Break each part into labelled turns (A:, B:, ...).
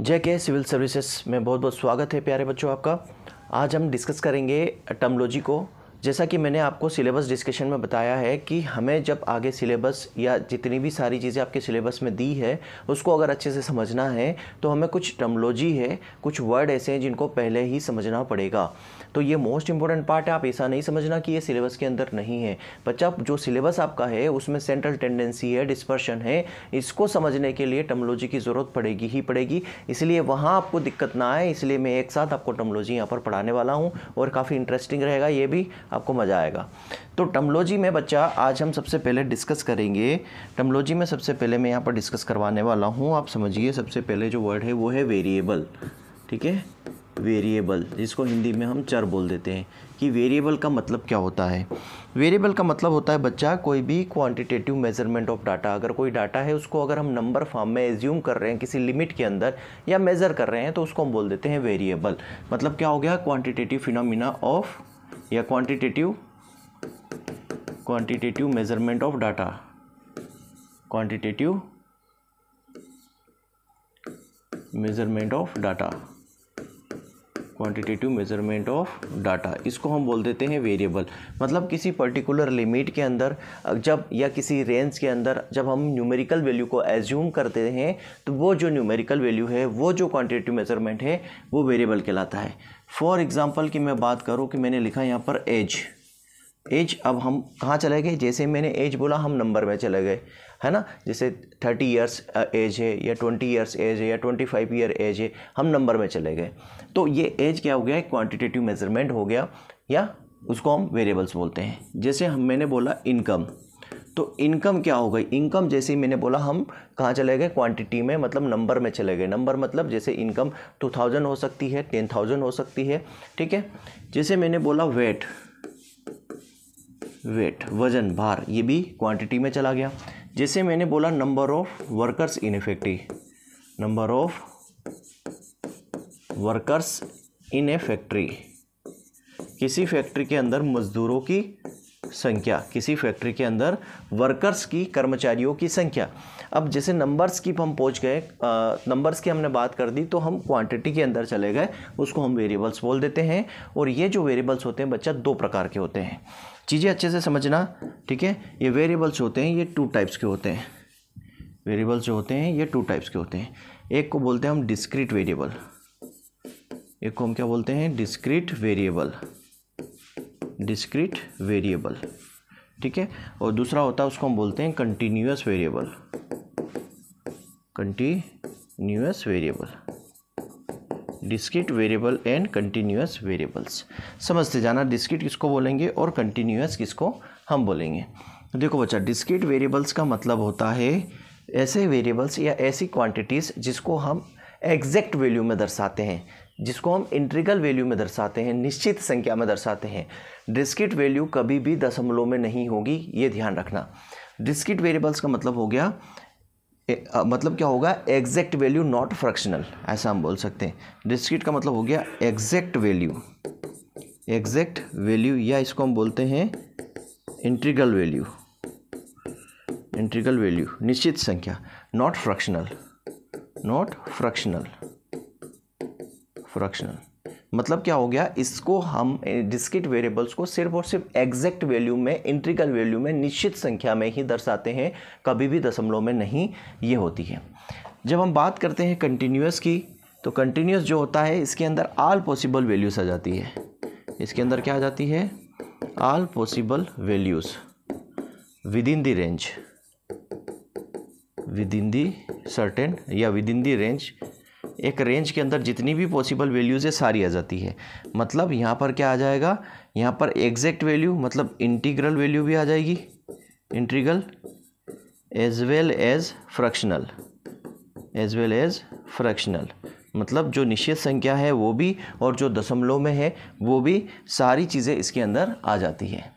A: जय के civil services में बहुत बहुत स्वागत है प्यारे बच्चों आपका आज हम डिस्कस करेंगे टर्मोलॉजी को जैसा कि मैंने आपको सिलेबस डिस्कशन में बताया है कि हमें जब आगे सिलेबस या जितनी भी सारी चीज़ें आपके सिलेबस में दी है उसको अगर अच्छे से समझना है तो हमें कुछ टर्मोलॉजी है कुछ वर्ड ऐसे हैं जिनको पहले ही समझना पड़ेगा तो ये मोस्ट इंपॉर्टेंट पार्ट है आप ऐसा नहीं समझना कि ये सिलेबस के अंदर नहीं है बच्चा जो सिलेबस आपका है उसमें सेंट्रल टेंडेंसी है डिस्पर्शन है इसको समझने के लिए टर्मोलॉजी की ज़रूरत पड़ेगी ही पड़ेगी इसलिए वहाँ आपको दिक्कत ना आए इसलिए मैं एक साथ आपको टर्मोलॉजी यहाँ पर पढ़ाने वाला हूँ और काफ़ी इंटरेस्टिंग रहेगा ये भी आपको मज़ा आएगा तो टमलोजी में बच्चा आज हम सबसे पहले डिस्कस करेंगे टमलोजी में सबसे पहले मैं यहाँ पर डिस्कस करवाने वाला हूँ आप समझिए सबसे पहले जो वर्ड है वो है वेरिएबल ठीक है वेरिएबल जिसको हिंदी में हम चर बोल देते हैं कि वेरिएबल का मतलब क्या होता है वेरिएबल का मतलब होता है बच्चा कोई भी क्वांटिटेटिव मेजरमेंट ऑफ डाटा अगर कोई डाटा है उसको अगर हम नंबर फॉर्म में एज्यूम कर रहे हैं किसी लिमिट के अंदर या मेज़र कर रहे हैं तो उसको हम बोल देते हैं वेरिएबल मतलब क्या हो गया क्वांटिटेटिव फिनोमिना ऑफ या quantitative quantitative measurement of data quantitative measurement of data quantitative measurement of data इसको हम बोल देते हैं वेरिएबल मतलब किसी पर्टिकुलर लिमिट के अंदर जब या किसी रेंज के अंदर जब हम न्यूमेरिकल वैल्यू को एज्यूम करते हैं तो वो जो न्यूमेरिकल वैल्यू है वो जो क्वांटिटेटिव मेजरमेंट है वो वेरिएबल कहलाता है फॉर एग्ज़ाम्पल की मैं बात करूँ कि मैंने लिखा यहाँ पर एज एज अब हम कहाँ चले गए जैसे मैंने एज बोला हम नंबर में चले गए है ना जैसे थर्टी ईयर्स एज है या ट्वेंटी ईयर्स एज है या ट्वेंटी फाइव ईयर एज है हम नंबर में चले गए तो ये एज क्या हो गया क्वांटिटेटिव मेजरमेंट हो गया या उसको हम वेरिएबल्स बोलते हैं जैसे हम मैंने बोला इनकम तो इनकम क्या हो गई इनकम जैसे ही मैंने बोला हम कहाँ चले गए क्वांटिटी में मतलब नंबर में चले गए नंबर मतलब जैसे इनकम टू थाउजेंड हो सकती है टेन थाउजेंड हो सकती है ठीक है जैसे मैंने बोला वेट वेट वजन भार ये भी क्वांटिटी में चला गया जैसे मैंने बोला number of workers in factory number of workers in a factory किसी फैक्ट्री के अंदर मजदूरों की संख्या किसी फैक्ट्री के अंदर वर्कर्स की कर्मचारियों की संख्या अब जैसे नंबर्स की हम पहुंच गए नंबर्स की हमने बात कर दी तो हम क्वांटिटी के अंदर चले गए उसको हम वेरिएबल्स बोल देते हैं और ये जो वेरिएबल्स होते हैं बच्चा दो प्रकार के होते हैं चीज़ें अच्छे से समझना ठीक है ये वेरिएबल्स होते हैं ये टू टाइप्स के होते हैं वेरिएबल्स जो होते हैं ये टू टाइप्स के होते हैं एक को बोलते हैं हम डिस्क्रीट वेरिएबल एक को हम क्या बोलते हैं डिस्क्रीट वेरिएबल डिस्क्रीट वेरिएबल ठीक है और दूसरा होता है उसको हम बोलते हैं continuous variable continuous variable discrete variable and continuous variables समझते जाना डिस्क्रीट किसको बोलेंगे और कंटिन्यूस किसको हम बोलेंगे देखो बच्चा डिस्क्रीट वेरिएबल्स का मतलब होता है ऐसे वेरिएबल्स या ऐसी क्वांटिटीज़ जिसको हम एग्जैक्ट वैल्यू में दर्शाते हैं जिसको हम इंट्रिकल वैल्यू में दर्शाते हैं निश्चित संख्या में दर्शाते हैं डिस्किट वैल्यू कभी भी दशमलव में नहीं होगी ये ध्यान रखना डिस्किट वेरिएबल्स का मतलब हो गया ए, आ, मतलब क्या होगा एग्जैक्ट वैल्यू नॉट फ्रैक्शनल ऐसा हम बोल सकते हैं डिस्किट का मतलब हो गया एग्जैक्ट वैल्यू एग्जैक्ट वैल्यू या इसको हम बोलते हैं इंट्रिकल वैल्यू इंट्रिकल वैल्यू निश्चित संख्या not fractional not fractional fractional मतलब क्या हो गया इसको हम डिस्किट वेरिएबल्स को सिर्फ और सिर्फ एग्जैक्ट वैल्यू में इंट्रिकल वैल्यू में निश्चित संख्या में ही दर्शाते हैं कभी भी दशमलव में नहीं ये होती है जब हम बात करते हैं कंटिन्यूस की तो कंटिन्यूस जो होता है इसके अंदर आल पॉसिबल वैल्यूज आ जाती है इसके अंदर क्या आ जाती है all possible values within the range within certain certain या विद इन द रेंज एक रेंज के अंदर जितनी भी पॉसिबल वैल्यूज़ है सारी आ जाती है मतलब यहाँ पर क्या आ जाएगा यहाँ पर एग्जैक्ट वैल्यू मतलब इंटीग्रल वैल्यू भी आ जाएगी integral as well as fractional as well as fractional मतलब जो निश्चित संख्या है वो भी और जो दशमलव में है वो भी सारी चीज़ें इसके अंदर आ जाती है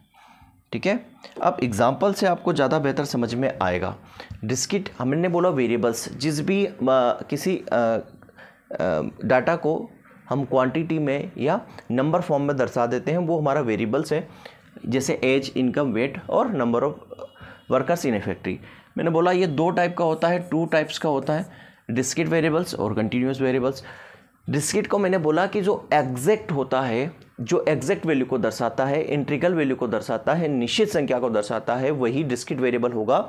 A: ठीक है अब एग्ज़ाम्पल से आपको ज़्यादा बेहतर समझ में आएगा डिस्किट हमने बोला वेरिएबल्स जिस भी आ, किसी आ, डाटा को हम क्वांटिटी में या नंबर फॉर्म में दर्शा देते हैं वो हमारा वेरिएबल्स है जैसे एज इनकम वेट और number of workers in a factory मैंने बोला ये दो टाइप का होता है टू टाइप्स का होता है डिस्किट वेरिएबल्स और कंटिन्यूस वेरिएबल्स डिस्किट को मैंने बोला कि जो एग्जैक्ट होता है जो एग्जैक्ट वैल्यू को दर्शाता है इंट्रिकल वैल्यू को दर्शाता है निश्चित संख्या को दर्शाता है वही डिस्किट वेरिएबल होगा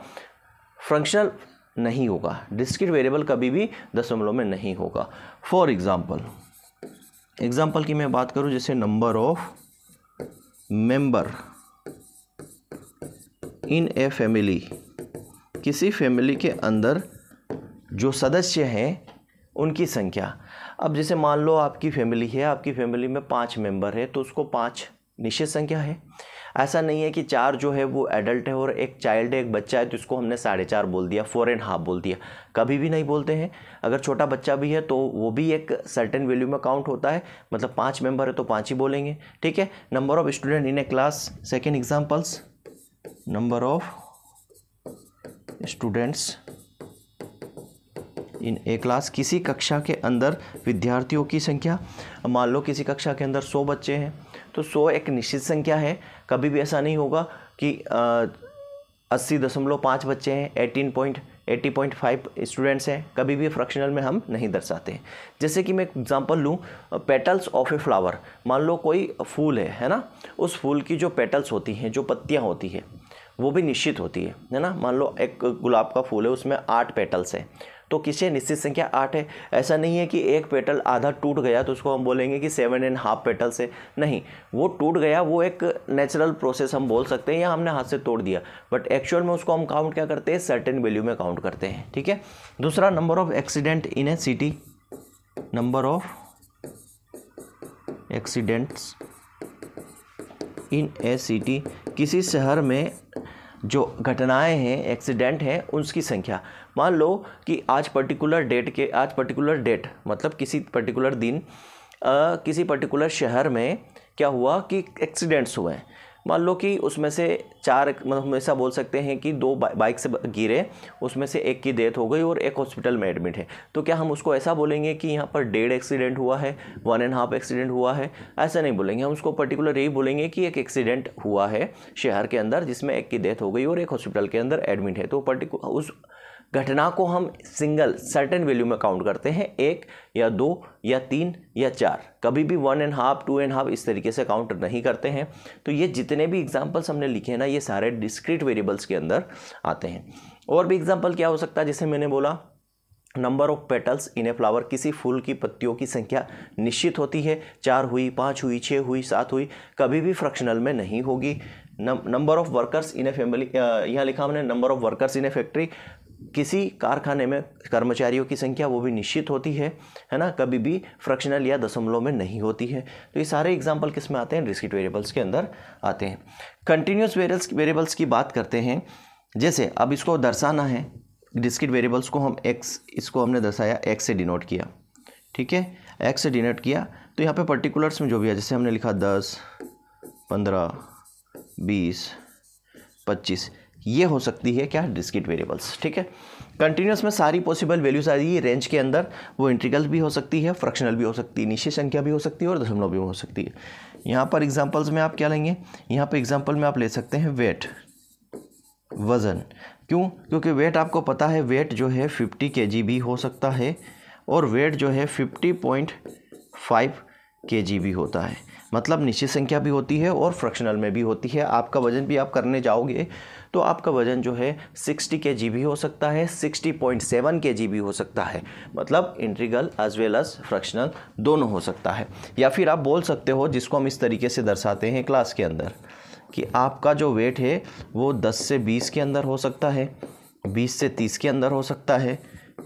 A: फंक्शनल नहीं होगा डिस्क्रीट वेरिएबल कभी भी दशमलव में नहीं होगा फॉर एग्ज़ाम्पल एग्ज़ाम्पल की मैं बात करूं जैसे number of member in a family किसी फैमिली के अंदर जो सदस्य हैं उनकी संख्या अब जैसे मान लो आपकी फैमिली है आपकी फैमिली में पांच मेंबर है तो उसको पांच निश्चित संख्या है ऐसा नहीं है कि चार जो है वो एडल्ट है और एक चाइल्ड है एक बच्चा है तो इसको हमने साढ़े चार बोल दिया फोर एंड हाफ बोल दिया कभी भी नहीं बोलते हैं अगर छोटा बच्चा भी है तो वो भी एक सर्टेन वैल्यू में काउंट होता है मतलब पाँच मेंबर है तो पाँच ही बोलेंगे ठीक है number of student in a class second examples number of students in a class किसी कक्षा के अंदर विद्यार्थियों की संख्या मान लो किसी कक्षा के अंदर सौ बच्चे हैं तो सौ एक निश्चित संख्या है कभी भी ऐसा नहीं होगा कि अस्सी दशमलव पाँच बच्चे हैं eighteen point eighty point five students हैं कभी भी फ्रैक्शनल में हम नहीं दर्शाते जैसे कि मैं एग्जांपल लूँ पेटल्स ऑफ ए फ्लावर मान लो कोई फूल है है ना उस फूल की जो पेटल्स होती हैं जो पत्तियाँ होती हैं वो भी निश्चित होती है है ना मान लो एक गुलाब का फूल है उसमें आठ पेटल्स हैं तो किसी निश्चित संख्या आठ है ऐसा नहीं है कि एक पेटल आधा टूट गया तो उसको हम बोलेंगे कि सेवन एंड हाफ पेटल से नहीं वो टूट गया वो एक नेचुरल प्रोसेस हम बोल सकते हैं या हमने हाथ से तोड़ दिया बट एक्चुअल में उसको हम काउंट क्या करते हैं सर्टेन वैल्यू में काउंट करते हैं ठीक है दूसरा number of accident in a city number of accidents in a city किसी शहर में जो घटनाएं हैं एक्सीडेंट हैं उसकी संख्या मान लो कि आज पर्टिकुलर डेट के आज पर्टिकुलर डेट मतलब किसी पर्टिकुलर दिन आ, किसी पर्टिकुलर शहर में क्या हुआ कि एक्सीडेंट्स हुए मान लो कि उसमें से चार मतलब हम ऐसा बोल सकते हैं कि दो बा, बाइक से गिरे उसमें से एक की डेथ हो गई और एक हॉस्पिटल में एडमिट है तो क्या हम उसको ऐसा बोलेंगे कि यहाँ पर डेढ़ एक्सीडेंट हुआ है वन एंड हाफ एक्सीडेंट हुआ है ऐसा नहीं बोलेंगे हम उसको पर्टिकुलर यही बोलेंगे कि एक एक्सीडेंट हुआ है शहर के अंदर जिसमें एक की डेथ हो गई और एक हॉस्पिटल के अंदर एडमिट है तो पर्टिकुलर उस घटना को हम सिंगल सर्टेन वैल्यू में काउंट करते हैं एक या दो या तीन या चार कभी भी one and half two and half इस तरीके से काउंट नहीं करते हैं तो ये जितने भी एग्जाम्पल्स हमने लिखे हैं ना ये सारे डिस्क्रीट वेरिएबल्स के अंदर आते हैं और भी एग्जाम्पल क्या हो सकता है जैसे मैंने बोला number of petals in a flower किसी फूल की पत्तियों की संख्या निश्चित होती है चार हुई पाँच हुई छः हुई सात हुई कभी भी फ्रक्शनल में नहीं होगी number of workers in a family यहाँ लिखा हमने number of workers in a factory किसी कारखाने में कर्मचारियों की संख्या वो भी निश्चित होती है है ना कभी भी फ्रैक्शनल या दशमलव में नहीं होती है तो ये सारे एग्जाम्पल किस में आते हैं डिस्क्रीट वेरिएबल्स के अंदर आते हैं कंटिन्यूस वेरियल्स वेरिएबल्स की बात करते हैं जैसे अब इसको दर्शाना है डिस्क्रीट वेरिएबल्स को हम एक्स इसको हमने दर्शाया एक्स से डिनोट किया ठीक है एक्स से डिनोट किया तो यहाँ पर पर्टिकुलर्स में जो भी है जैसे हमने लिखा दस पंद्रह बीस पच्चीस ये हो सकती है क्या डिस्क्रीट वेरिएबल्स ठीक है कंटिन्यूस में सारी पॉसिबल वैल्यूज आ रही है रेंज के अंदर वो इंट्रिकल भी हो सकती है फ्रक्शनल भी हो सकती है निश्चय संख्या भी हो सकती है और दशमलव भी हो सकती है यहाँ पर एग्जाम्पल्स में आप क्या लेंगे यहाँ पर एग्जाम्पल में आप ले सकते हैं वेट वज़न क्यों क्योंकि वेट आपको पता है वेट जो है फिफ्टी के जी भी हो सकता है और वेट जो है फिफ्टी पॉइंट फाइव के जी भी होता है मतलब निश्चित संख्या भी होती है और फ्रक्शनल में भी होती है आपका वजन भी आप करने जाओगे तो आपका वज़न जो है सिक्सटी के जी भी हो सकता है सिक्सटी पॉइंट सेवन के जी भी हो सकता है मतलब integral as well as fractional दोनों हो सकता है या फिर आप बोल सकते हो जिसको हम इस तरीके से दर्शाते हैं क्लास के अंदर कि आपका जो वेट है वो 10 से 20 के अंदर हो सकता है 20 से 30 के अंदर हो सकता है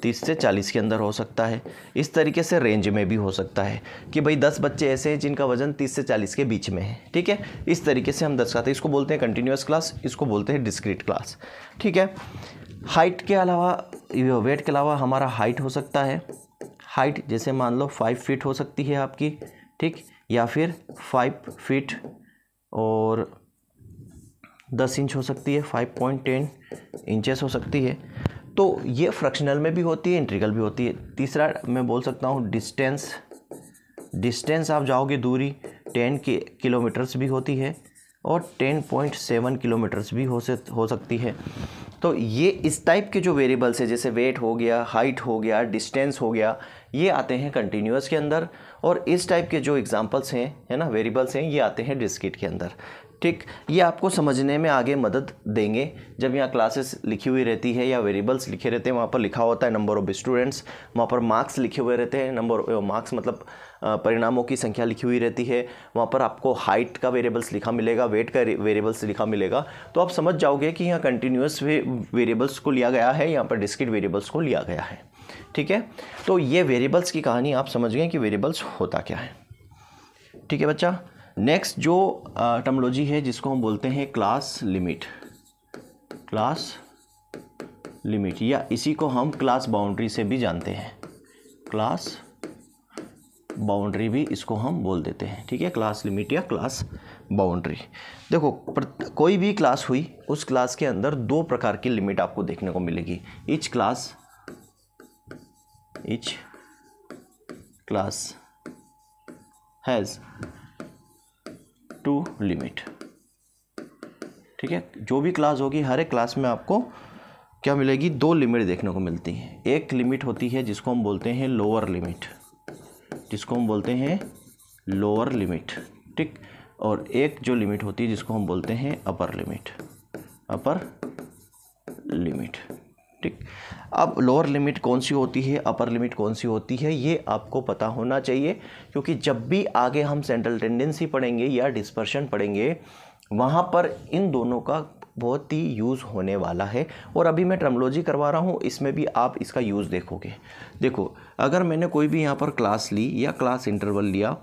A: तीस से चालीस के अंदर हो सकता है इस तरीके से रेंज में भी हो सकता है कि भाई दस बच्चे ऐसे हैं जिनका वजन तीस से चालीस के बीच में है ठीक है इस तरीके से हम दर्शाते हैं इसको बोलते हैं कंटिन्यूस क्लास इसको बोलते हैं डिस्क्रीट क्लास ठीक है हाइट के अलावा वेट के अलावा हमारा हाइट हो सकता है हाइट जैसे मान लो फाइव फीट हो सकती है आपकी ठीक या फिर फाइव फीट और दस इंच हो सकती है फाइव पॉइंट टेन इंचेस हो सकती है तो ये फ्रैक्शनल में भी होती है इंट्रिकल भी होती है तीसरा मैं बोल सकता हूँ डिस्टेंस डिस्टेंस आप जाओगे दूरी टेन के किलोमीटर्स भी होती है और टेन पॉइंट सेवन किलोमीटर्स भी हो से हो सकती है तो ये इस टाइप के जो वेरिएबल्स है जैसे वेट हो गया हाइट हो गया डिस्टेंस हो गया ये आते हैं कंटिन्यूस के अंदर और इस टाइप के जो एग्ज़ाम्पल्स हैं है ना वेरिएबल्स हैं ये आते हैं डिस्किट के अंदर ठीक ये आपको समझने में आगे मदद देंगे जब यहाँ क्लासेस लिखी हुई रहती है या वेरिएबल्स लिखे रहते हैं वहाँ पर लिखा होता है नंबर ऑफ़ स्टूडेंट्स वहाँ पर मार्क्स लिखे हुए रहते हैं नंबर मार्क्स मतलब परिणामों की संख्या लिखी हुई रहती है वहाँ पर आपको हाइट का वेरिएबल्स लिखा मिलेगा वेट का वेरिएबल्स लिखा मिलेगा तो आप समझ जाओगे कि यहाँ कंटिन्यूस वेरिएबल्स को लिया गया है यहाँ पर डिस्क्रिट वेरिएबल्स को लिया गया है ठीक है तो ये वेरिएबल्स की कहानी आप समझ गए कि वेरिएबल्स होता क्या है ठीक है बच्चा नेक्स्ट जो टर्मोलॉजी uh, है जिसको हम बोलते हैं क्लास लिमिट क्लास लिमिट या इसी को हम क्लास बाउंड्री से भी जानते हैं क्लास बाउंड्री भी इसको हम बोल देते हैं ठीक है क्लास लिमिट या क्लास बाउंड्री देखो कोई भी क्लास हुई उस क्लास के अंदर दो प्रकार की लिमिट आपको देखने को मिलेगी each class each class has two limit ठीक है जो भी क्लास होगी हर एक क्लास में आपको क्या मिलेगी दो लिमिट देखने को मिलती हैं एक लिमिट होती है जिसको हम बोलते हैं लोअर लिमिट जिसको हम बोलते हैं लोअर लिमिट ठीक और एक जो लिमिट होती है जिसको हम बोलते हैं अपर लिमिट अपर लिमिट ठीक अब लोअर लिमिट कौन सी होती है अपर लिमिट कौन सी होती है ये आपको पता होना चाहिए क्योंकि जब भी आगे हम सेंट्रल टेंडेंसी पढ़ेंगे या डिस्पर्शन पढ़ेंगे वहाँ पर इन दोनों का बहुत ही यूज़ होने वाला है और अभी मैं टर्मोलॉजी करवा रहा हूँ इसमें भी आप इसका यूज़ देखोगे देखो अगर मैंने कोई भी यहाँ पर क्लास ली या क्लास इंटरवल लिया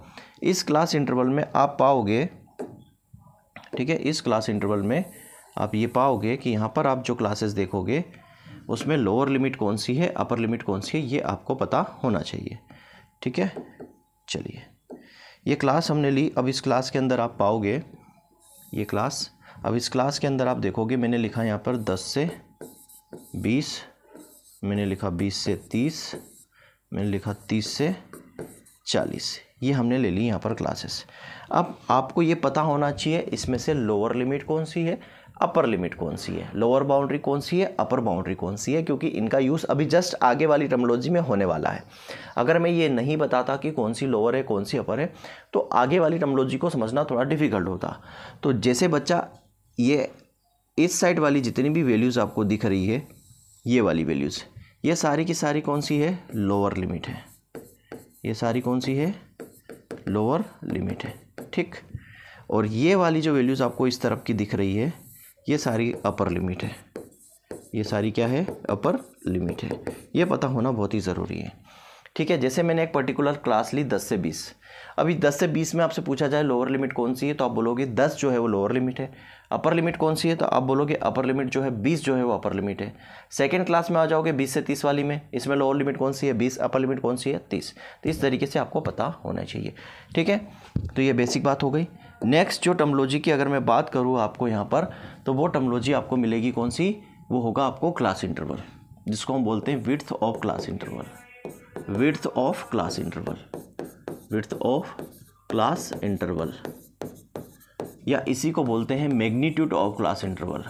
A: इस क्लास इंटरवल में आप पाओगे ठीक है इस क्लास इंटरवल में आप ये पाओगे कि यहाँ पर आप जो क्लासेस देखोगे उसमें लोअर लिमिट कौन सी है अपर लिमिट कौन सी है ये आपको पता होना चाहिए ठीक है चलिए ये क्लास हमने ली अब इस क्लास के अंदर आप पाओगे ये क्लास अब इस क्लास के अंदर आप देखोगे मैंने लिखा यहाँ पर दस से बीस मैंने लिखा बीस से तीस मैंने लिखा तीस से चालीस ये हमने ले ली यहाँ पर क्लासेस अब आपको ये पता होना चाहिए इसमें से लोअर लिमिट कौन सी है अपर लिमिट कौन सी है लोअर बाउंड्री कौन सी है अपर बाउंड्री कौन सी है क्योंकि इनका यूज़ अभी जस्ट आगे वाली टर्मोलॉजी में होने वाला है अगर मैं ये नहीं बताता कि कौन सी लोअर है कौन सी अपर है तो आगे वाली टर्मोलॉजी को समझना थोड़ा डिफ़िकल्ट होता तो जैसे बच्चा ये इस साइड वाली जितनी भी वैल्यूज़ आपको दिख रही है ये वाली वैल्यूज़ ये सारी की सारी कौन सी है लोअर लिमिट है ये सारी कौन सी है लोअर लिमिट है ठीक और ये वाली जो वैल्यूज़ आपको इस तरफ की दिख रही है ये सारी अपर लिमिट है ये सारी क्या है अपर लिमिट है ये पता होना बहुत ही ज़रूरी है ठीक है जैसे मैंने एक पर्टिकुलर क्लास ली दस से बीस अभी दस से बीस में आपसे पूछा जाए लोअर लिमिट कौन सी है तो आप बोलोगे दस जो है वो लोअर लिमिट है अपर लिमिट कौन सी है तो आप बोलोगे अपर लिमिट जो है बीस जो है वो अपर लिमिट है सेकेंड क्लास में आ जाओगे बीस से तीस वाली में इसमें लोअर लिमिट कौन सी है बीस अपर लिमिट कौन सी है तीस तो इस तरीके से आपको पता होना चाहिए ठीक है तो ये बेसिक बात हो गई नेक्स्ट जो टर्मोलॉजी की अगर मैं बात करूँ आपको यहाँ पर तो वो टर्मोलॉजी आपको मिलेगी कौन सी वो होगा आपको क्लास इंटरवल जिसको हम बोलते हैं width of class interval width of class interval width of class interval या इसी को बोलते हैं magnitude of class interval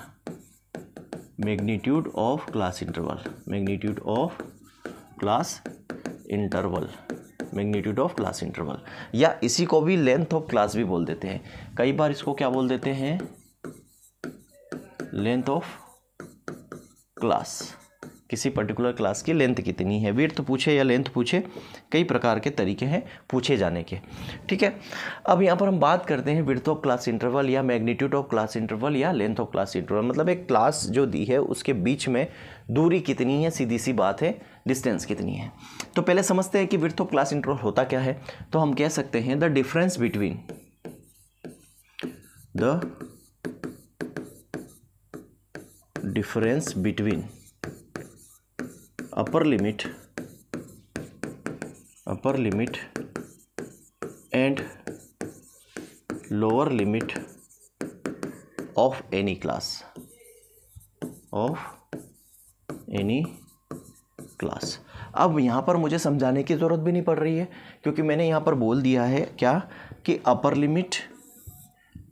A: magnitude of class interval magnitude of class interval magnitude of class interval या इसी को भी लेंथ ऑफ क्लास भी बोल देते हैं कई बार इसको क्या बोल देते हैं लेंथ ऑफ क्लास किसी पर्टिकुलर क्लास की लेंथ कितनी है तो पूछे या लेंथ पूछे कई प्रकार के तरीके हैं पूछे जाने के ठीक है अब यहाँ पर हम बात करते हैं विर्थ ऑफ क्लास इंटरवल या मैग्नीट्यूड ऑफ क्लास इंटरवल या लेंथ ऑफ क्लास इंटरवल मतलब एक क्लास जो दी है उसके बीच में दूरी कितनी है सीधी सी बात है डिस्टेंस कितनी है तो पहले समझते हैं कि विर्थ ऑफ क्लास इंटरवल होता क्या है तो हम कह सकते हैं the difference between the difference between upper limit upper limit and lower limit of any class of any class अब यहाँ पर मुझे समझाने की ज़रूरत भी नहीं पड़ रही है क्योंकि मैंने यहाँ पर बोल दिया है क्या कि upper limit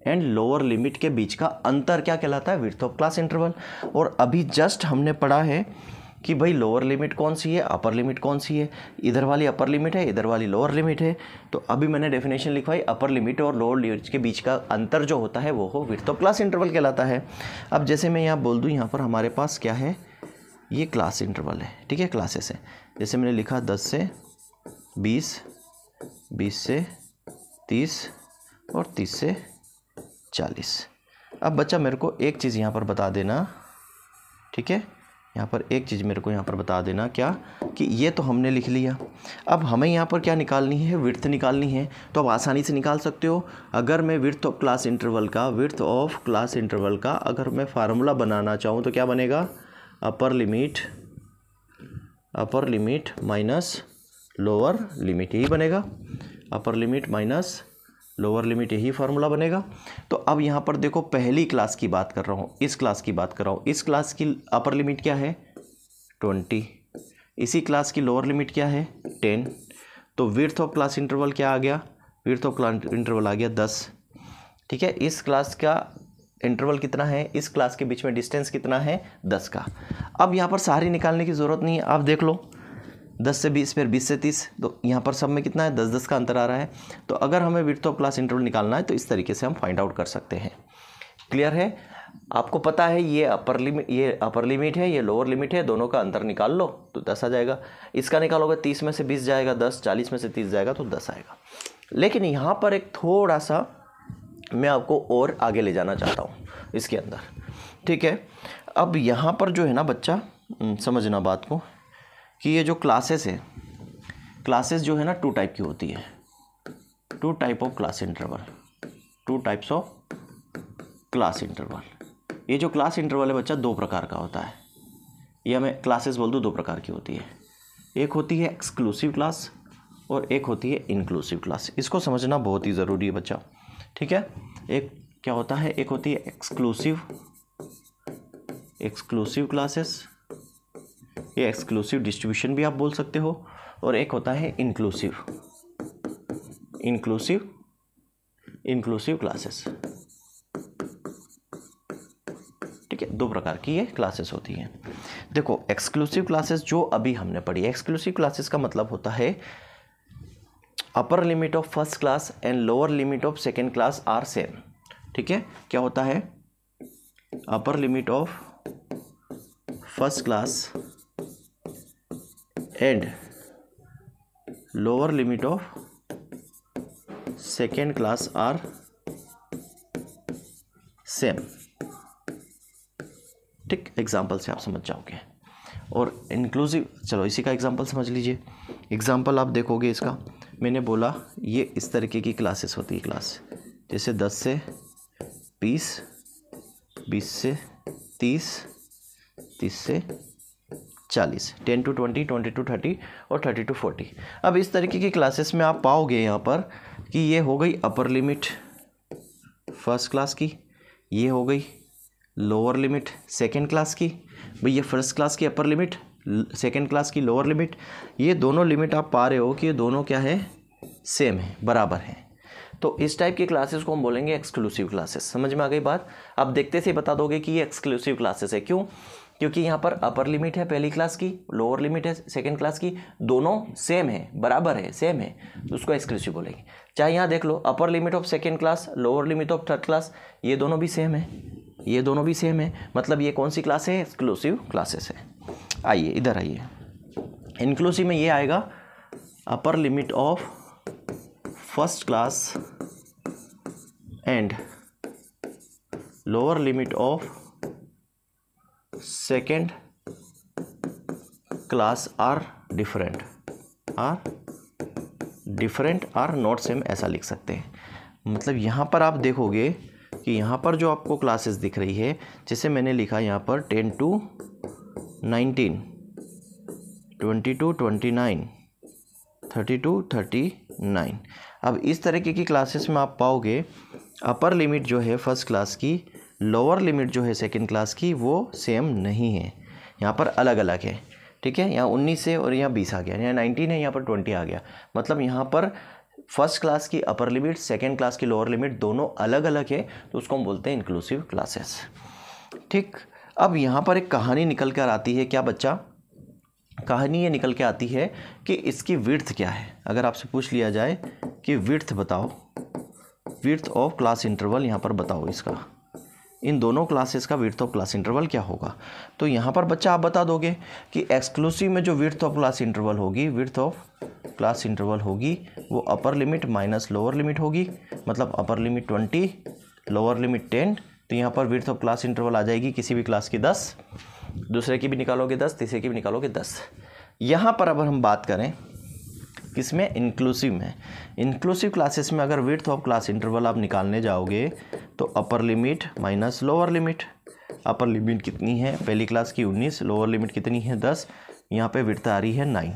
A: and lower limit के बीच का अंतर क्या कहलाता है विर्थ ऑफ क्लास इंटरवल और अभी जस्ट हमने पढ़ा है कि भाई लोअर लिमिट कौन सी है अपर लिमिट कौन सी है इधर वाली अपर लिमिट है इधर वाली लोअर लिमिट है तो अभी मैंने डेफिनेशन लिखवाई अपर लिमिट और लोअर लिमिट के बीच का अंतर जो होता है वो हो विथ तो क्लास इंटरवल कहलाता है अब जैसे मैं यहाँ बोल दूँ यहाँ पर हमारे पास क्या है ये क्लास इंटरवल है ठीक है क्लासेस है जैसे मैंने लिखा दस से बीस बीस से तीस और तीस से चालीस अब बच्चा मेरे को एक चीज़ यहाँ पर बता देना ठीक है यहाँ पर एक चीज़ मेरे को यहाँ पर बता देना क्या कि ये तो हमने लिख लिया अब हमें यहाँ पर क्या निकालनी है विर्थ निकालनी है तो आप आसानी से निकाल सकते हो अगर मैं विर्थ ऑफ क्लास इंटरवल का विर्थ ऑफ क्लास इंटरवल का अगर मैं फार्मूला बनाना चाहूँ तो क्या बनेगा upper limit upper limit minus lower limit यही बनेगा upper limit minus lower limit यही फार्मूला बनेगा तो अब यहाँ पर देखो पहली क्लास की बात कर रहा हूँ इस क्लास की बात कर रहा हूँ इस क्लास की अपर लिमिट क्या है ट्वेंटी इसी क्लास की लोअर लिमिट क्या है टेन तो विर्थ ऑफ क्लास इंटरवल क्या आ गया विर्थ ऑफ क्लास इंटरवल आ गया दस ठीक है इस क्लास का इंटरवल कितना है इस क्लास के बीच में डिस्टेंस कितना है दस का अब यहाँ पर सारी निकालने की ज़रूरत नहीं है आप देख लो दस से बीस फिर बीस से तीस तो यहाँ पर सब में कितना है दस दस का अंतर आ रहा है तो अगर हमें विर्थ ऑफ क्लास इंटरवल निकालना है तो इस तरीके से हम फाइंड आउट कर सकते हैं क्लियर है आपको पता है ये अपर लिमिट ये अपर लिमिट है ये लोअर लिमिट है दोनों का अंतर निकाल लो तो दस आ जाएगा इसका निकालोगे तीस में से बीस जाएगा दस चालीस में से तीस जाएगा तो दस आएगा लेकिन यहाँ पर एक थोड़ा सा मैं आपको और आगे ले जाना चाहता हूँ इसके अंदर ठीक है अब यहाँ पर जो है ना बच्चा हम्म, समझना बात को कि ये जो क्लासेस है क्लासेस जो है ना टू टाइप की होती है two type of class interval two types of class interval ये जो क्लास इंटरवल है बच्चा दो प्रकार का होता है या मैं क्लासेस बोल दूँ दो प्रकार की होती है एक होती है एक्सक्लूसिव क्लास और एक होती है इंक्लूसिव क्लास इसको समझना बहुत ही ज़रूरी है बच्चा ठीक है एक क्या होता है एक होती है एक्सक्लूसिव एक्सक्लूसिव क्लासेस ये एक्सक्लूसिव डिस्ट्रीब्यूशन भी आप बोल सकते हो और एक होता है इंक्लूसिव इंक्लूसिव इंक्लूसिव क्लासेस ठीक है दो प्रकार की ये क्लासेस होती हैं देखो एक्सक्लूसिव क्लासेस जो अभी हमने पढ़ी एक्सक्लूसिव क्लासेस का मतलब होता है upper limit of first class and lower limit of second class are same ठीक है क्या होता है upper limit of first class and lower limit of second class are same ठीक एग्जाम्पल से आप समझ जाओगे और इंक्लूसिव चलो इसी का एग्जाम्पल समझ लीजिए एग्जाम्पल आप देखोगे इसका मैंने बोला ये इस तरीके की क्लासेस होती है क्लास जैसे दस से बीस बीस से तीस तीस से चालीस ten to twenty twenty to thirty और थर्टी टू फोर्टी अब इस तरीके की क्लासेस में आप पाओगे यहाँ पर कि ये हो गई अपर लिमिट फर्स्ट क्लास की ये हो गई लोअर लिमिट सेकेंड क्लास की भाई ये फर्स्ट क्लास की अपर लिमिट सेकेंड क्लास की लोअर लिमिट ये दोनों लिमिट आप पा रहे हो कि ये दोनों क्या है सेम है बराबर है तो इस टाइप की क्लासेस को हम बोलेंगे एक्सक्लूसिव क्लासेस समझ में आ गई बात आप देखते से बता दोगे कि ये एक्सक्लूसिव क्लासेस है क्यों क्योंकि यहाँ पर अपर लिमिट है पहली क्लास की लोअर लिमिट है सेकेंड क्लास की दोनों सेम है बराबर है सेम है तो उसको एक्सक्लूसिव बोलेंगे चाहे यहाँ देख लो upper limit of second class lower limit of third class ये दोनों भी सेम है ये दोनों भी सेम है मतलब ये कौन सी क्लास है एक्सक्लूसिव क्लासेस है आइए इधर आइए इंक्लूसिव में ये आएगा upper limit of first class and lower limit of second class are different are different are not same ऐसा लिख सकते हैं मतलब यहाँ पर आप देखोगे कि यहाँ पर जो आपको क्लासेस दिख रही है जैसे मैंने लिखा यहाँ पर ten to nineteen twenty to twenty nine thirty to thirty nine अब इस तरीके की क्लासेस में आप पाओगे अपर लिमिट जो है फर्स्ट क्लास की लोअर लिमिट जो है सेकेंड क्लास की वो सेम नहीं है यहाँ पर अलग अलग है ठीक है यहाँ उन्नीस है और यहाँ बीस आ गया यहाँ नाइनटीन है यहाँ पर ट्वेंटी आ गया मतलब यहाँ पर फर्स्ट क्लास की अपर लिमिट सेकेंड क्लास की लोअर लिमिट दोनों अलग अलग है तो उसको हम बोलते हैं इंक्लूसिव क्लासेस ठीक अब यहाँ पर एक कहानी निकल कर आती है क्या बच्चा कहानी ये निकल के आती है कि इसकी विर्थ क्या है अगर आपसे पूछ लिया जाए कि विर्थ बताओ विर्थ ऑफ क्लास इंटरवल यहाँ पर बताओ इसका इन दोनों क्लासेस का विर्थ ऑफ क्लास इंटरवल क्या होगा तो यहाँ पर बच्चा आप बता दोगे कि एक्सक्लूसिव में जो विर्थ ऑफ क्लास इंटरवल होगी विर्थ ऑफ क्लास इंटरवल होगी वो upper limit minus lower limit होगी मतलब upper limit twenty lower limit ten तो यहाँ पर विर्थ ऑफ क्लास इंटरवल आ जाएगी किसी भी क्लास की दस दूसरे की भी निकालोगे दस तीसरे की भी निकालोगे दस यहाँ पर अगर हम बात करें किस में इंक्लूसिव में इंक्लूसिव क्लासेस में अगर विर्थ ऑफ क्लास इंटरवल आप निकालने जाओगे तो upper limit minus lower limit upper limit कितनी है पहली क्लास की उन्नीस लोअर लिमिट कितनी है दस यहाँ पे विर्थ आ रही है नाइन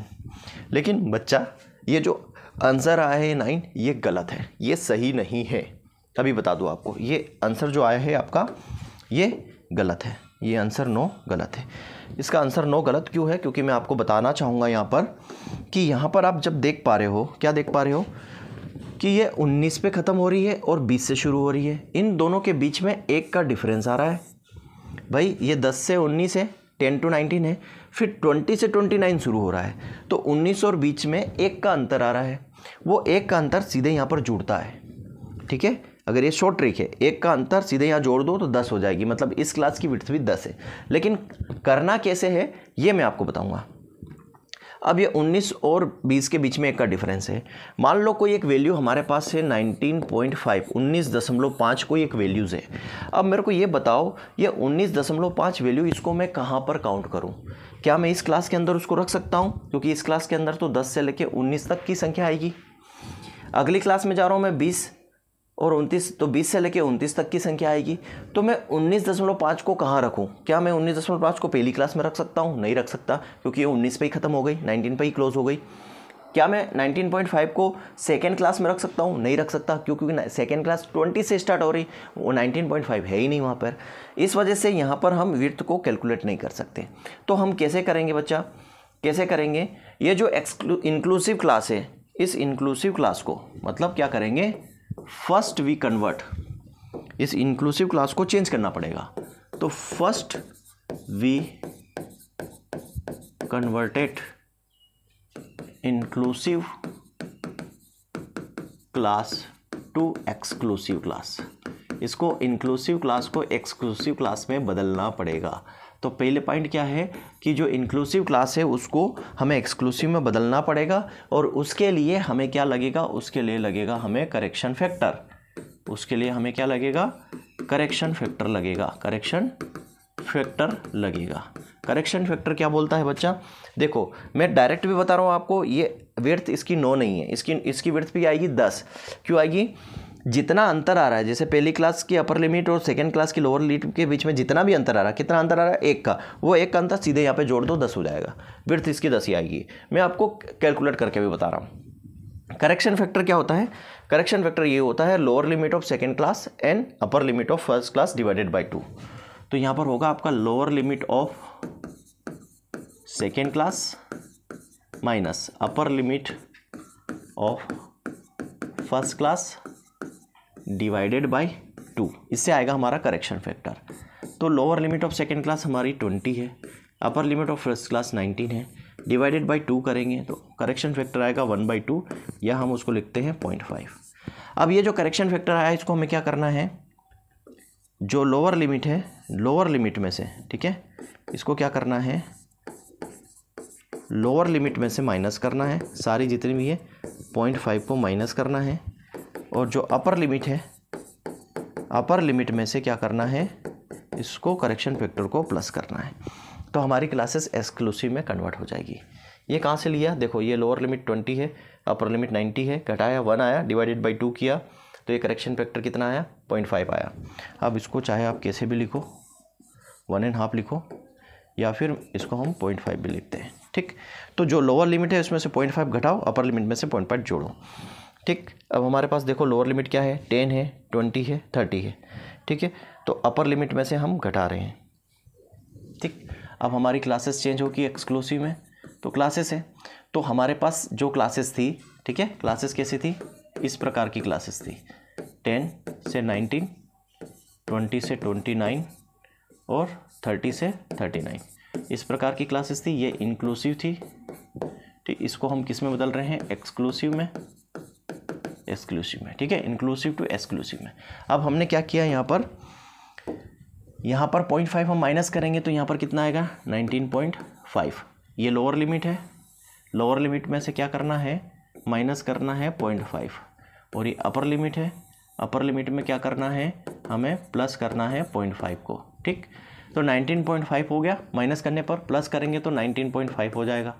A: लेकिन बच्चा ये जो आंसर आया है नाइन ये गलत है ये सही नहीं है अभी बता दूँ आपको ये आंसर जो आया है आपका ये गलत है ये आंसर नो गलत है इसका आंसर नो गलत क्यों है क्योंकि मैं आपको बताना चाहूँगा यहाँ पर कि यहाँ पर आप जब देख पा रहे हो क्या देख पा रहे हो कि ये 19 पे ख़त्म हो रही है और 20 से शुरू हो रही है इन दोनों के बीच में एक का डिफरेंस आ रहा है भाई ये 10 से 19 है 10 टू 19 है फिर 20 से 29 शुरू हो रहा है तो 19 और बीच में एक का अंतर आ रहा है वो एक का अंतर सीधे यहाँ पर जुड़ता है ठीक है अगर ये शॉर्ट ट्रिक है एक का अंतर सीधे यहाँ जोड़ दो तो दस हो जाएगी मतलब इस क्लास की विथ भी दस है लेकिन करना कैसे है ये मैं आपको बताऊँगा अब ये 19 और 20 के बीच में एक का डिफरेंस है मान लो कोई एक वैल्यू हमारे पास है 19.5 19.5 कोई एक वैल्यूज़ है अब मेरे को ये बताओ ये 19.5 वैल्यू इसको मैं कहाँ पर काउंट करूँ क्या मैं इस क्लास के अंदर उसको रख सकता हूँ क्योंकि इस क्लास के अंदर तो 10 से लेके 19 तक की संख्या आएगी अगली क्लास में जा रहा हूँ मैं बीस और उनतीस तो बीस से लेके उनतीस तक की संख्या आएगी तो मैं उन्नीस दशमलव पाँच को कहाँ रखूँ क्या मैं उन्नीस दशमलव पाँच को पहली क्लास में रख सकता हूँ नहीं रख सकता क्योंकि ये उन्नीस पे ही ख़त्म हो गई नाइनटीन पे ही क्लोज़ हो गई क्या मैं 19.5 को सेकेंड क्लास में रख सकता हूँ नहीं रख सकता क्योंकि सेकेंड क्लास 20 से स्टार्ट हो रही वो 19.5 है ही नहीं वहाँ पर इस वजह से यहाँ पर हम विर्थ को कैलकुलेट नहीं कर सकते तो हम कैसे करेंगे बच्चा कैसे करेंगे ये जो एक्सक्लू इंक्लूसिव क्लास है इस इंक्लूसिव क्लास को मतलब क्या करेंगे फर्स्ट वी कन्वर्ट इस इंक्लूसिव क्लास को चेंज करना पड़ेगा तो first we converted inclusive class to exclusive class इसको इंक्लूसिव क्लास को एक्सक्लूसिव क्लास में बदलना पड़ेगा तो पहले पॉइंट क्या है कि जो इंक्लूसिव क्लास है उसको हमें एक्सक्लूसिव में बदलना पड़ेगा और उसके लिए हमें क्या लगेगा उसके लिए लगेगा हमें करेक्शन फैक्टर उसके लिए हमें क्या लगेगा करेक्शन फैक्टर लगेगा करेक्शन फैक्टर लगेगा करेक्शन फैक्टर क्या बोलता है बच्चा देखो मैं डायरेक्ट भी बता रहा हूँ आपको ये वर्थ इसकी नो नहीं है इसकी इसकी वर्थ भी आएगी दस क्यों आएगी जितना अंतर आ रहा है जैसे पहली क्लास की अपर लिमिट और सेकेंड क्लास की लोअर लिमिट के बीच में जितना भी अंतर आ रहा है कितना अंतर आ रहा है एक का वो एक का अंतर सीधे यहाँ पे जोड़ दो दस हो जाएगा फिर इसकी दस ही आएगी मैं आपको कैलकुलेट करके भी बता रहा हूँ करेक्शन फैक्टर क्या होता है करेक्शन फैक्टर ये होता है lower limit of second class and upper limit of first class divided by two तो यहाँ पर होगा आपका lower limit of second class minus upper limit of first class divided by two इससे आएगा हमारा करेक्शन फैक्टर तो lower limit of second class हमारी ट्वेंटी है upper limit of first class nineteen है डिवाइडेड बाई टू करेंगे तो correction factor आएगा वन बाई टू या हम उसको लिखते हैं पॉइंट फाइव अब ये जो करेक्शन फैक्टर आया इसको हमें क्या करना है जो लोअर लिमिट है लोअर लिमिट में से ठीक है इसको क्या करना है लोअर लिमिट में से माइनस करना है सारी जितनी भी है पॉइंट फाइव को माइनस करना है और जो अपर लिमिट है अपर लिमिट में से क्या करना है इसको करेक्शन फैक्टर को प्लस करना है तो हमारी क्लासेस एक्सक्लूसिव में कन्वर्ट हो जाएगी ये कहाँ से लिया देखो ये लोअर लिमिट ट्वेंटी है अपर लिमिट नाइन्टी है घटाया वन आया डिवाइडेड बाई टू किया तो ये करेक्शन फैक्टर कितना आया पॉइंट फाइव आया अब इसको चाहे आप कैसे भी लिखो वन एंड हाफ लिखो या फिर इसको हम पॉइंट फाइव भी लिखते हैं ठीक तो जो लोअर लिमिट है उसमें से पॉइंट फाइव घटाओ अपर लिमिट में से पॉइंट फाइव जोड़ो ठीक अब हमारे पास देखो लोअर लिमिट क्या है टेन है ट्वेंटी है थर्टी है ठीक है तो अपर लिमिट में से हम घटा रहे हैं ठीक अब हमारी क्लासेस चेंज होगी एक्सक्लूसिव में तो क्लासेस है तो हमारे पास जो क्लासेस थी ठीक है क्लासेस कैसी थी इस प्रकार की क्लासेस थी टेन से नाइनटीन ट्वेंटी से ट्वेंटी नाइन और थर्टी से थर्टी नाइन इस प्रकार की क्लासेस थी ये इंक्लूसिव थी ठीक इसको हम किस में बदल रहे हैं एक्सक्लूसिव में एक्सक्लूसिव में ठीक है इंक्लूसिव टू एक्सक्लूसिव में अब हमने क्या किया यहाँ पर यहाँ पर पॉइंट फाइव हम माइनस करेंगे तो यहाँ पर कितना आएगा नाइनटीन पॉइंट फाइव ये लोअर लिमिट है लोअर लिमिट में से क्या करना है माइनस करना है पॉइंट फाइव और ये अपर लिमिट है अपर लिमिट में क्या करना है हमें प्लस करना है पॉइंट फाइव को ठीक तो नाइनटीन पॉइंट फाइव हो गया माइनस करने पर प्लस करेंगे तो नाइनटीन पॉइंट फाइव हो जाएगा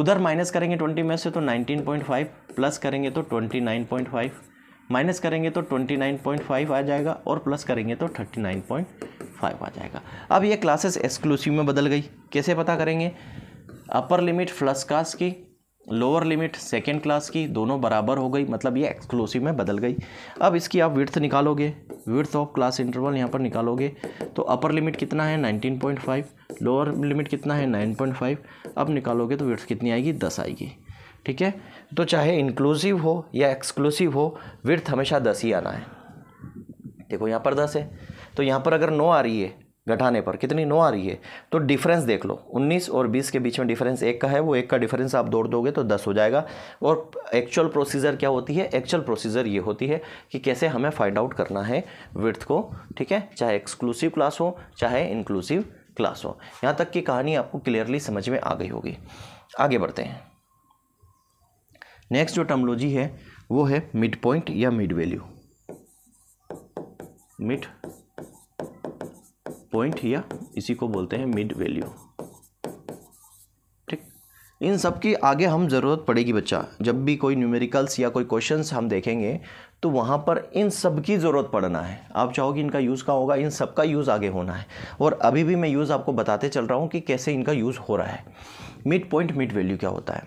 A: उधर माइनस करेंगे ट्वेंटी में से तो नाइनटीन पॉइंट फाइव प्लस करेंगे तो twenty nine point five minus करेंगे तो ट्वेंटी नाइन पॉइंट फाइव आ जाएगा और प्लस करेंगे तो थर्टी नाइन पॉइंट फाइव आ जाएगा अब ये क्लासेस एक्सक्लूसिव में बदल गई कैसे पता करेंगे अपर लिमिट फ्लस क्लास की लोअर लिमिट सेकेंड क्लास की दोनों बराबर हो गई मतलब ये एक्सक्लूसिव में बदल गई अब इसकी आप विर्थ निकालोगे विर्थ ऑफ क्लास इंटरवल यहाँ पर निकालोगे तो अपर लिमिट कितना है nineteen point five lower limit कितना है नाइन पॉइंट फाइव अब निकालोगे तो विर्थ कितनी आएगी दस आएगी ठीक है तो चाहे इंक्लूसिव हो या एक्सक्लूसिव हो विर्थ हमेशा दस ही आना है देखो यहाँ पर दस है तो यहाँ पर अगर नो आ रही है घटाने पर कितनी नो आ रही है तो डिफरेंस देख लो 19 और 20 के बीच में डिफरेंस एक का है वो एक का डिफरेंस आप दौड़ दोगे तो 10 हो जाएगा और एक्चुअल प्रोसीजर क्या होती है एक्चुअल प्रोसीजर ये होती है कि कैसे हमें फाइंड आउट करना है विर्थ को ठीक है चाहे एक्सक्लूसिव क्लास हो चाहे इंक्लूसिव क्लास हो यहाँ तक की कहानी आपको क्लियरली समझ में आ गई होगी आगे बढ़ते हैं नेक्स्ट जो टर्मोलॉजी है वो है मिड पॉइंट या मिड वैल्यू मिड पॉइंट या इसी को बोलते हैं मिड वैल्यू ठीक इन सब की आगे हम ज़रूरत पड़ेगी बच्चा जब भी कोई न्यूमेरिकल्स या कोई क्वेश्चंस हम देखेंगे तो वहाँ पर इन सब की ज़रूरत पड़ना है आप चाहोगे इनका यूज़ कहाँ होगा इन सब का यूज़ आगे होना है और अभी भी मैं यूज़ आपको बताते चल रहा हूँ कि कैसे इनका यूज़ हो रहा है मिड पॉइंट मिड वैल्यू क्या होता है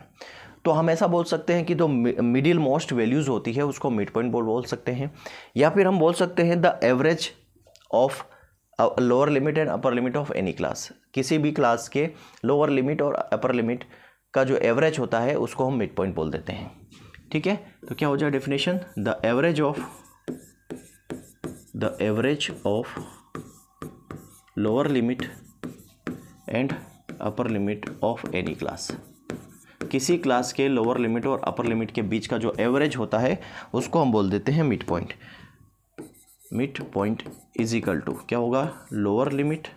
A: तो हम ऐसा बोल सकते हैं कि जो मिडिल मोस्ट वैल्यूज़ होती है उसको मिड पॉइंट बोल बोल सकते हैं या फिर हम बोल सकते हैं the average of lower limit and upper limit of any class किसी भी क्लास के लोअर लिमिट और अपर लिमिट का जो एवरेज होता है उसको हम मिड पॉइंट बोल देते हैं ठीक है तो क्या हो जाए definition the average of the average of lower limit and upper limit of any class किसी क्लास के लोअर लिमिट और अपर लिमिट के बीच का जो एवरेज होता है उसको हम बोल देते हैं mid point mid point is equal to क्या होगा lower limit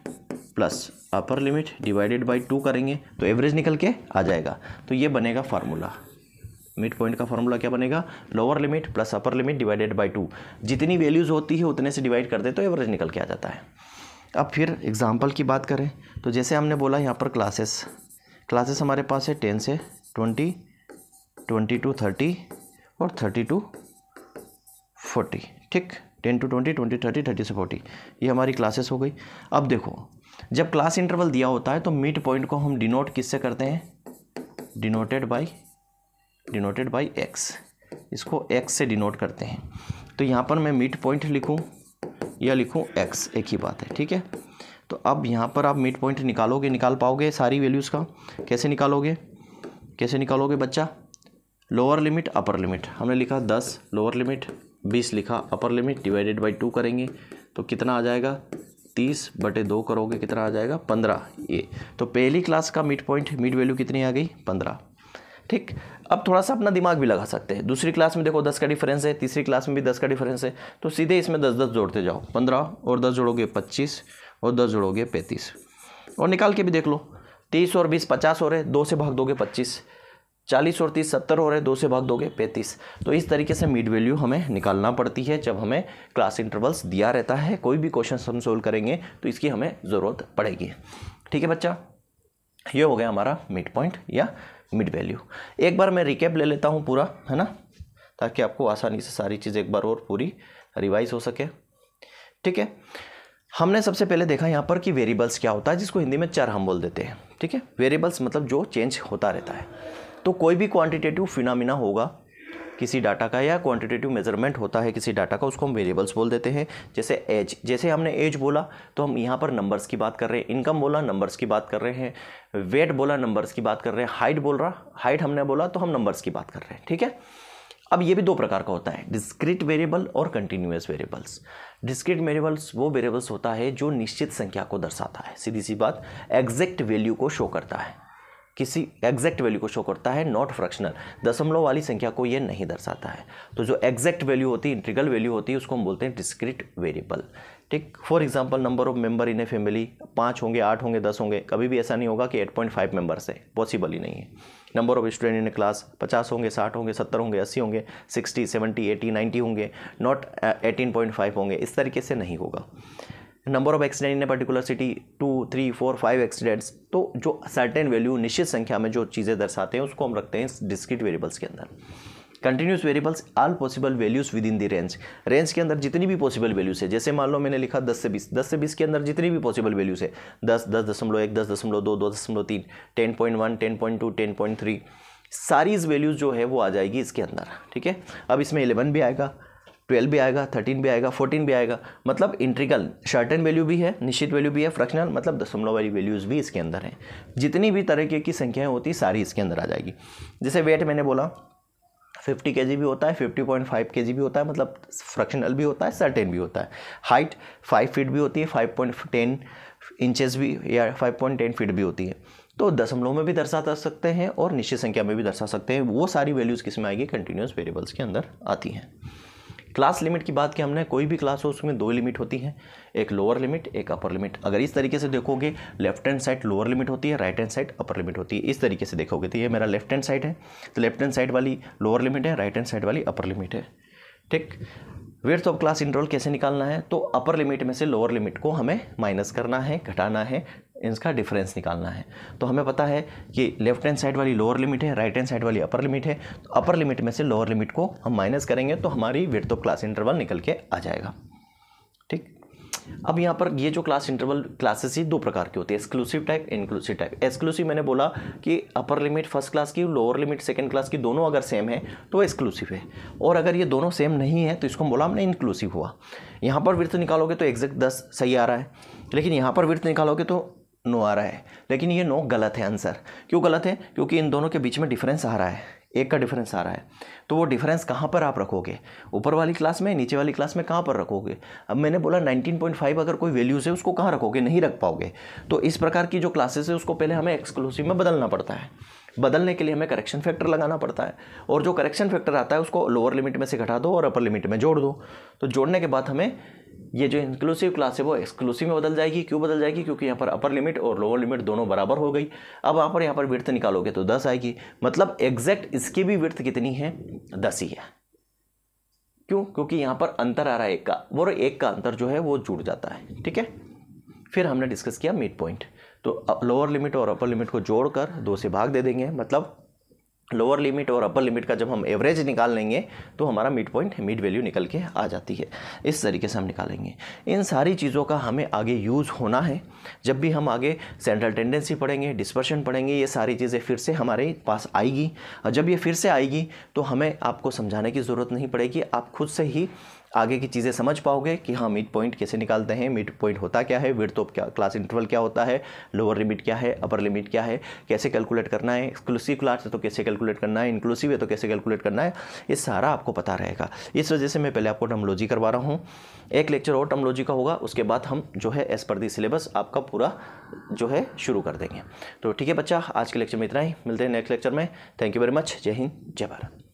A: plus upper limit divided by two करेंगे तो एवरेज निकल के आ जाएगा तो ये बनेगा फार्मूला मिड पॉइंट का फॉर्मूला क्या बनेगा lower limit plus upper limit divided by two जितनी वैल्यूज़ होती है उतने से डिवाइड कर दे तो एवरेज निकल के आ जाता है अब फिर एग्ज़ाम्पल की बात करें तो जैसे हमने बोला यहाँ पर क्लासेस क्लासेस हमारे पास है टेन से ट्वेंटी ट्वेंटी टू थर्टी और थर्टी टू फोर्टी ठीक ten to twenty twenty thirty thirty से फोर्टी ये हमारी क्लासेस हो गई अब देखो जब क्लास इंटरवल दिया होता है तो मिड पॉइंट को हम डिनोट किससे करते हैं denoted by denoted by x इसको एक्स से डिनोट करते हैं तो यहाँ पर मैं मिड पॉइंट लिखूँ या लिखूँ एक्स एक ही बात है ठीक है तो अब यहाँ पर आप मिड पॉइंट निकालोगे निकाल पाओगे सारी वैल्यूज़ का कैसे निकालोगे कैसे निकालोगे बच्चा लोअर लिमिट अपर लिमिट हमने लिखा दस लोअर लिमिट बीस लिखा upper limit divided by two करेंगे तो कितना आ जाएगा तीस बटे दो करोगे कितना आ जाएगा पंद्रह ये तो पहली क्लास का मिड पॉइंट मिड वैल्यू कितनी आ गई पंद्रह ठीक अब थोड़ा सा अपना दिमाग भी लगा सकते हैं दूसरी क्लास में देखो दस का डिफरेंस है तीसरी क्लास में भी दस का डिफरेंस है तो सीधे इसमें दस दस जोड़ते जाओ पंद्रह और दस जोड़ोगे पच्चीस और दस जोड़ोगे पैंतीस और निकाल के भी देख लो तीस और बीस पचास हो रहे दो से भाग दोगे पच्चीस चालीस और तीस सत्तर हो रहे दो से भाग दोगे पैंतीस तो इस तरीके से मिड वैल्यू हमें निकालना पड़ती है जब हमें क्लास इंटरवल्स दिया रहता है कोई भी क्वेश्चन हम सोल्व करेंगे तो इसकी हमें ज़रूरत पड़ेगी ठीक है बच्चा ये हो गया हमारा मिड पॉइंट या मिड वैल्यू एक बार मैं रिकैप ले लेता हूँ पूरा है ना ताकि आपको आसानी से सारी चीज़ एक बार और पूरी रिवाइज हो सके ठीक है हमने सबसे पहले देखा यहाँ पर कि वेरिएबल्स क्या होता है जिसको हिंदी में चर हम बोल देते हैं ठीक है वेरिएबल्स मतलब जो चेंज होता रहता है तो कोई भी क्वांटिटेटिव फिनामिना होगा किसी डाटा का या क्वांटिटेटिव मेजरमेंट होता है किसी डाटा का उसको हम वेरिएबल्स बोल देते हैं जैसे एज जैसे हमने एज बोला तो हम यहाँ पर नंबर्स की बात कर रहे हैं इनकम बोला नंबर्स की बात कर रहे हैं वेट बोला नंबर्स की बात कर रहे हैं हाइट बोल रहा हाइट हमने बोला तो हम नंबर्स की बात कर रहे हैं ठीक है अब ये भी दो प्रकार का होता है डिस्क्रिट वेरिएबल और कंटिन्यूस वेरिएबल्स डिस्क्रिट वेरिएबल्स वो वेरिएबल्स होता है जो निश्चित संख्या को दर्शाता है सीधी सी बात एग्जैक्ट वैल्यू को शो करता है किसी एग्जैक्ट वैल्यू को शो करता है नॉट फ्रैक्शनल दशमलव वाली संख्या को ये नहीं दर्शाता है तो जो एग्जैक्ट वैल्यू होती है इंट्रिकल वैल्यू होती है उसको हम बोलते हैं डिस्क्रिट वेरिएबल ठीक for example number of member in a family पाँच होंगे आठ होंगे दस होंगे कभी भी ऐसा नहीं होगा कि एट पॉइंट फाइव मेंबर्स है पॉसिबल ही नहीं है number of student in a class पचास होंगे साठ होंगे सत्तर होंगे अस्सी होंगे सिक्सटी सेवेंटी एटी नाइन्टी होंगे नॉट एटीन पॉइंट फाइव होंगे इस तरीके से नहीं होगा number of accident in a particular city two three four five accidents तो जो सर्टेन वैल्यू निश्चित संख्या में जो चीज़ें दर्शाते हैं उसको हम रखते हैं डिस्क्रिट वेरिएबल्स के अंदर continuous variables all possible values within the range range के अंदर जितनी भी पॉसिबल वैल्यूज़ है जैसे मान लो मैंने लिखा दस से बीस दस से बीस के अंदर जितनी भी पॉसिबल वैल्यूज़ है दस दस दशमलव एक दस दशमलव दो दो दशमलव तीन ten point one ten point two ten point three सारी वैल्यूज़ जो है वो आ जाएगी इसके अंदर ठीक है अब इसमें इलेवन भी आएगा ट्वेल्व भी आएगा थर्टीन भी आएगा फोर्टीन भी आएगा मतलब इंट्रिकल शर्टन वैल्यू भी है निश्चित वैल्यू भी है फ्रैक्शनल मतलब दशमलव वाली वैल्यूज़ भी इसके अंदर हैं जितनी भी तरीके की संख्याएँ होती सारी इसके अंदर आ जाएगी जैसे वेट मैंने बोला फिफ्टी के भी होता है फिफ्टी पॉइंट फाइव के भी होता है मतलब फ्रैक्शनल भी होता है सर्टेन भी होता है हाइट फाइव फीट भी होती है फाइव पॉइंट टेन भी या फाइव पॉइंट टेन फीट भी होती है तो दशमलव में भी दर्शा सकते हैं और निश्चित संख्या में भी दर्शा सकते हैं वो सारी वैल्यूज़ किस में आएगी कंटिन्यूस वेरिएबल्स के अंदर आती हैं क्लास लिमिट की बात की हमने कोई भी क्लास हो उसमें दो लिमिट होती हैं एक लोअर लिमिट एक अपर लिमिट अगर इस तरीके से देखोगे left hand side lower limit होती है right hand side upper limit होती है इस तरीके से देखोगे तो ये मेरा लेफ्ट हैंड साइड है तो लेफ्ट हैंड साइड वाली लोअर लिमिट है राइट हैंड साइड वाली अपर लिमिट है ठीक वेट्स ऑफ क्लास इंटरवल कैसे निकालना है तो अपर लिमिट में से लोअर लिमिट को हमें माइनस करना है घटाना है इसका डिफरेंस निकालना है तो हमें पता है कि लेफ्ट हैंड साइड वाली लोअर लिमिट है राइट हैंड साइड वाली अपर लिमिट है तो अपर लिमिट में से लोअर लिमिट को हम माइनस करेंगे तो हमारी विर्थ ऑफ क्लास इंटरवल निकल के आ जाएगा अब यहाँ पर ये जो क्लास इंटरवल क्लासेस ही दो प्रकार की होती है exclusive type inclusive type exclusive मैंने बोला कि अपर लिमिट फर्स्ट क्लास की लोअर लिमिट सेकेंड क्लास की दोनों अगर सेम है तो एक्सक्लूसिव है और अगर ये दोनों सेम नहीं है तो इसको हम बोला हमने इंक्लूसिव हुआ यहाँ पर वृत्त निकालोगे तो एग्जैक्ट दस सही आ रहा है लेकिन यहाँ पर वृत्त निकालोगे तो नो आ रहा है लेकिन ये नो गलत है आंसर क्यों गलत है क्योंकि इन दोनों के बीच में डिफरेंस आ रहा है एक का डिफरेंस आ रहा है तो वो डिफरेंस कहाँ पर आप रखोगे ऊपर वाली क्लास में नीचे वाली क्लास में कहाँ पर रखोगे अब मैंने बोला 19.5 अगर कोई वैल्यूज़ है उसको कहाँ रखोगे नहीं रख पाओगे तो इस प्रकार की जो क्लासेस है उसको पहले हमें एक्सक्लूसिव में बदलना पड़ता है बदलने के लिए हमें करेक्शन फैक्टर लगाना पड़ता है और जो करेक्शन फैक्टर आता है उसको लोअर लिमिट में से घटा दो और अपर लिमिट में जोड़ दो तो जोड़ने के बाद हमें ये जो इंक्लूसिव क्लास है वो एक्सक्लूसिव में बदल जाएगी क्यों बदल जाएगी क्योंकि यहाँ पर अपर लिमिट और लोअर लिमिट दोनों बराबर हो गई अब आप पर यहाँ पर विर्थ निकालोगे तो दस आएगी मतलब एग्जैक्ट इसकी भी विर्थ कितनी है दस ही है क्यों क्योंकि यहाँ पर अंतर आ रहा है एक का वो एक का अंतर जो है वो जुड़ जाता है ठीक है फिर हमने डिस्कस किया मिड पॉइंट तो लोअर लिमिट और अपर लिमिट को जोड़कर दो से भाग दे देंगे मतलब लोअर लिमिट और अपर लिमिट का जब हम एवरेज निकाल लेंगे तो हमारा मिड पॉइंट मिड वैल्यू निकल के आ जाती है इस तरीके से हम निकालेंगे इन सारी चीज़ों का हमें आगे यूज़ होना है जब भी हम आगे सेंट्रल टेंडेंसी पढ़ेंगे डिस्पर्शन पढ़ेंगे ये सारी चीज़ें फिर से हमारे पास आएगी और जब ये फिर से आएगी तो हमें आपको समझाने की ज़रूरत नहीं पड़ेगी आप खुद से ही आगे की चीज़ें समझ पाओगे कि हाँ मिड पॉइंट कैसे निकालते हैं मिड पॉइंट होता क्या है विर्थ ऑफ क्या क्लास इंटरवल क्या होता है लोअर लिमिट क्या है अपर लिमिट क्या है कैसे कैलकुलेट करना है एक्सक्लूसिव क्लास है तो कैसे कैलकुलेट करना है इंक्लूसिव है तो कैसे कैलकुलेट करना है ये सारा आपको पता रहेगा इस वजह से मैं पहले आपको टर्मोलॉजी करवा रहा हूँ एक लेक्चर और टर्मोलॉजी का होगा उसके बाद हम जो है एज पर दी सिलेबस आपका पूरा जो है शुरू कर देंगे तो ठीक है बच्चा आज के लेक्चर में इतना ही मिलते हैं नेक्स्ट लेक्चर में थैंक यू वेरी मच जय हिंद जय भारत